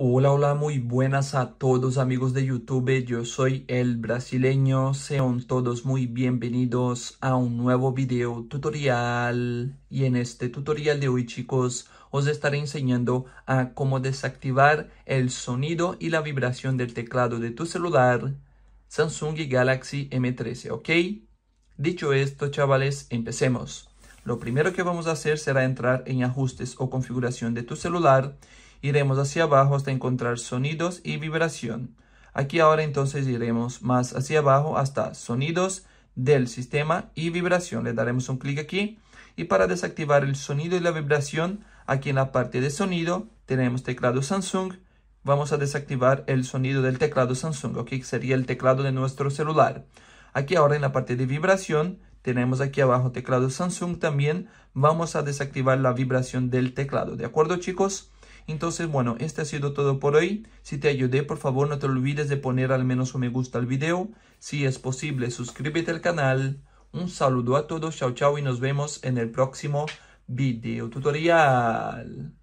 Hola, hola, muy buenas a todos amigos de YouTube, yo soy el brasileño, sean todos muy bienvenidos a un nuevo video tutorial y en este tutorial de hoy chicos os estaré enseñando a cómo desactivar el sonido y la vibración del teclado de tu celular Samsung Galaxy M13, ¿ok? Dicho esto chavales, empecemos. Lo primero que vamos a hacer será entrar en ajustes o configuración de tu celular Iremos hacia abajo hasta encontrar sonidos y vibración. Aquí ahora entonces iremos más hacia abajo hasta sonidos del sistema y vibración. Le daremos un clic aquí y para desactivar el sonido y la vibración, aquí en la parte de sonido tenemos teclado Samsung. Vamos a desactivar el sonido del teclado Samsung, que sería el teclado de nuestro celular. Aquí ahora en la parte de vibración tenemos aquí abajo teclado Samsung también. Vamos a desactivar la vibración del teclado. ¿De acuerdo chicos? Entonces, bueno, este ha sido todo por hoy. Si te ayudé, por favor no te olvides de poner al menos un me gusta al video. Si es posible, suscríbete al canal. Un saludo a todos, chao chao y nos vemos en el próximo video tutorial.